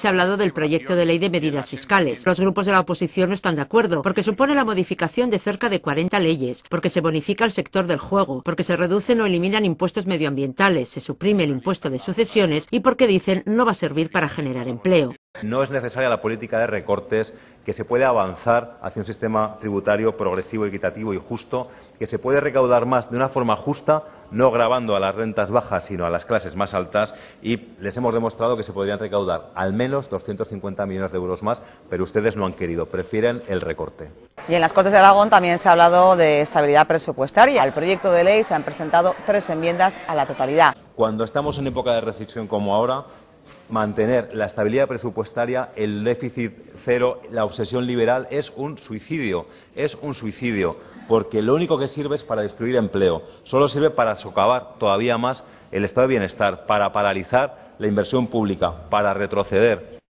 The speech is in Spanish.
Se ha hablado del proyecto de ley de medidas fiscales. Los grupos de la oposición no están de acuerdo porque supone la modificación de cerca de 40 leyes, porque se bonifica el sector del juego, porque se reducen o eliminan impuestos medioambientales, se suprime el impuesto de sucesiones y porque dicen no va a servir para generar empleo. No es necesaria la política de recortes, que se puede avanzar hacia un sistema tributario progresivo, equitativo y justo, que se puede recaudar más de una forma justa, no grabando a las rentas bajas, sino a las clases más altas, y les hemos demostrado que se podrían recaudar al menos 250 millones de euros más, pero ustedes no han querido, prefieren el recorte. Y en las Cortes de Aragón también se ha hablado de estabilidad presupuestaria. Al proyecto de ley se han presentado tres enmiendas a la totalidad. Cuando estamos en época de recesión como ahora, mantener la estabilidad presupuestaria, el déficit cero, la obsesión liberal, es un suicidio, es un suicidio, porque lo único que sirve es para destruir empleo, solo sirve para socavar todavía más el estado de bienestar, para paralizar la inversión pública, para retroceder